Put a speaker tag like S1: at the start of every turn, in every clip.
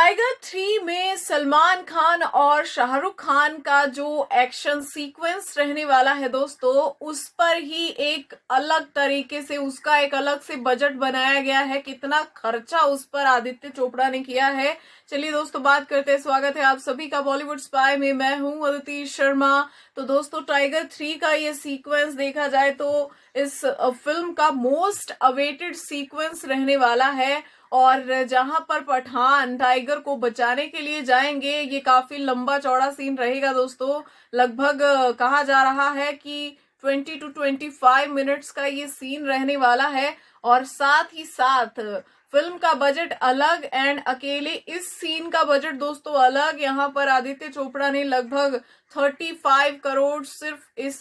S1: tiger three में सलमान खान और शाहरुख खान का जो एक्शन सीक्वेंस रहने वाला है दोस्तों उस पर ही एक अलग तरीके से उसका एक अलग से बजट बनाया गया है कितना खर्चा उस पर आदित्य चोपड़ा ने किया है चलिए दोस्तों बात करते हैं स्वागत है आप सभी का बॉलीवुड स्पाई में मैं हूं अदिति शर्मा तो दोस्तों टाइगर थ्री का ये सीक्वेंस देखा जाए तो इस फिल्म का मोस्ट अवेटेड सीक्वेंस रहने वाला है और जहां पर पठान टाइगर को बचाने के लिए जाएंगे ये काफी लंबा चौड़ा सीन रहेगा दोस्तों लगभग कहा जा रहा है कि 20 टू 25 मिनट्स का ये सीन रहने वाला है और साथ ही साथ फिल्म का बजट अलग एंड अकेले इस सीन का बजट दोस्तों अलग यहाँ पर आदित्य चोपड़ा ने लगभग 35 करोड़ सिर्फ इस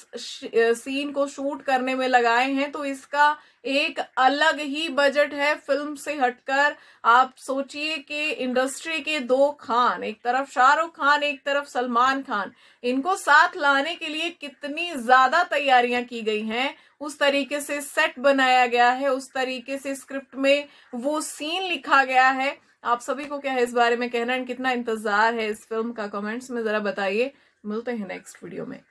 S1: सीन को शूट करने में लगाए हैं तो इसका एक अलग ही बजट है फिल्म से हटकर आप सोचिए कि इंडस्ट्री के दो खान एक तरफ शाहरुख खान एक तरफ सलमान खान इनको साथ लाने के लिए कितनी ज्यादा तैयारियां की गई हैं उस तरीके से सेट बनाया गया है उस तरीके से स्क्रिप्ट में वो सीन लिखा गया है आप सभी को क्या है इस बारे में कहना है कितना इंतजार है इस फिल्म का कमेंट्स में जरा बताइए मिलते हैं नेक्स्ट वीडियो में